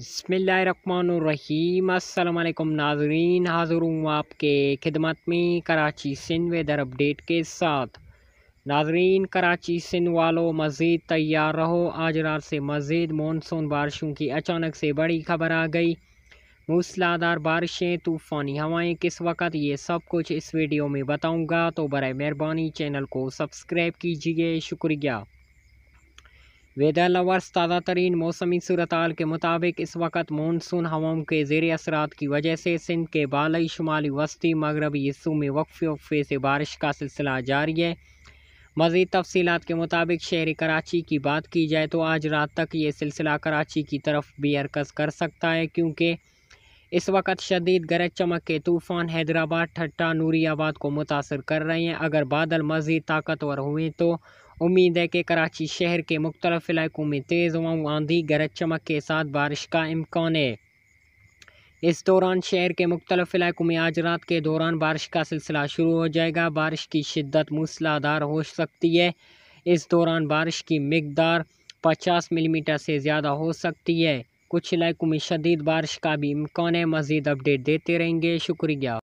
बसमीम अल्लाम नाजरीन हाज़िर हूँ आपके खिदमत में कराची सिंध वेदर अपडेट के साथ नाजरीन कराची सिंध वालों मज़ीद तैयार रहो आज रात से मज़ीद मानसून बारिशों की अचानक से बड़ी खबर आ गई मूसलाधार बारिशें तूफ़ानी हवाएं किस वक्त ये सब कुछ इस वीडियो में बताऊंगा तो बर मेहरबानी चैनल को सब्सक्राइब कीजिए शुक्रिया वेदर लवर्स ताज़ा तरीन मौसमी सूरत के मुताबिक इस वक्त मानसून हवाओं के जेर असरात की वजह से सिंध के बालई शुमाली वस्ती मगरबी हिस्सों में वक्फे वक्फे से बारिश का सिलसिला जारी है मज़ीद तफसीत के मुताबिक शहरी कराची की बात की जाए तो आज रात तक ये सिलसिला कराची की तरफ भी हरकस कर सकता है क्योंकि इस वक्त शदीद गरज चमक के तूफ़ान हैदराबाद ठट्टा नूरियाबाद को मुतासर कर रहे हैं अगर बादल मज़ीद ताकतवर हुए तो उम्मीद है कि कराची शहर के मुख्तलिफ इलाकों में तेज़ हवाओं आंधी गरज चमक के साथ बारिश का इम्कान है इस दौरान शहर के मुख्तलिफ इलाकों में आज रात के दौरान बारिश का सिलसिला शुरू हो जाएगा बारिश की शिद्दत मूसलाधार हो सकती है इस दौरान बारिश की मकदार पचास मिलीमीटर से ज़्यादा हो सकती है कुछ इलाकों में शदीद बारिश का भी इम्कान है मज़ीद अपडेट देते रहेंगे शुक्रिया